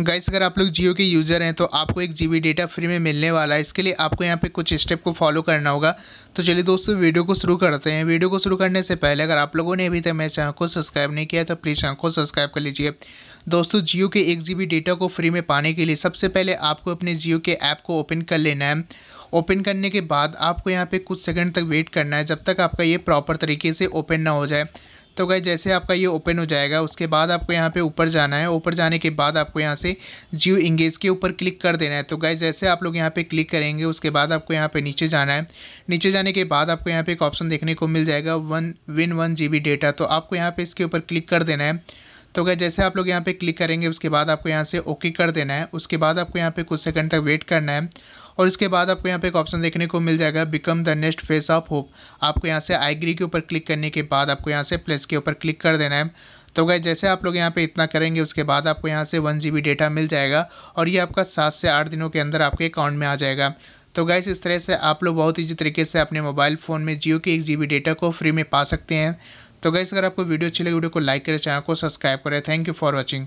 guys अगर आप लोग जियो के यूज़र हैं तो आपको एक जी डेटा फ्री में मिलने वाला है इसके लिए आपको यहाँ पे कुछ स्टेप को फॉलो करना होगा तो चलिए दोस्तों वीडियो को शुरू करते हैं वीडियो को शुरू करने से पहले अगर आप लोगों ने अभी तक मेरे चैनल को सब्सक्राइब नहीं किया तो प्लीज़ चैनल को सब्सक्राइब कर लीजिए दोस्तों जियो के एक जी डेटा को फ्री में पाने के लिए सबसे पहले आपको अपने जियो के ऐप को ओपन कर लेना है ओपन करने के बाद आपको यहाँ पर कुछ सेकेंड तक वेट करना है जब तक आपका ये प्रॉपर तरीके से ओपन ना हो जाए तो गए जैसे आपका ये ओपन हो जाएगा उसके बाद आपको यहाँ पे ऊपर जाना है ऊपर जाने के बाद आपको यहाँ से जियो इंगेज के ऊपर क्लिक कर देना है तो गए जैसे आप लोग यहाँ पे क्लिक करेंगे उसके बाद आपको यहाँ पे नीचे जाना है नीचे जाने के बाद आपको यहाँ पे एक ऑप्शन देखने को मिल जाएगा one win one G data तो आपको यहाँ पर इसके ऊपर क्लिक कर देना है तो क्या जैसे आप लोग यहाँ पे क्लिक करेंगे उसके बाद आपको यहाँ से ओके कर देना है उसके बाद आपको यहाँ पे कुछ सेकंड तक वेट करना है और इसके बाद आपको यहाँ पे एक ऑप्शन देखने को मिल जाएगा become the next face of hope आपको यहाँ से आईग्री के ऊपर क्लिक करने के बाद आपको यहाँ से प्लस के ऊपर क्लिक कर देना है तो गए जैसे आप लोग यहाँ पे इतना करेंगे उसके बाद आपको यहाँ से वन जी डेटा मिल जाएगा और ये आपका सात से आठ दिनों के अंदर आपके अकाउंट में आ जाएगा तो गैस इस तरह से आप लोग बहुत ईजी तरीके से अपने मोबाइल फ़ोन में जियो के एक जी डेटा को फ्री में पा सकते हैं तो गाइस अगर आपको वीडियो अच्छी लगी वीडियो को लाइक करें चैनल को सब्सक्राइब करें थैंक यू फॉर वॉचिंग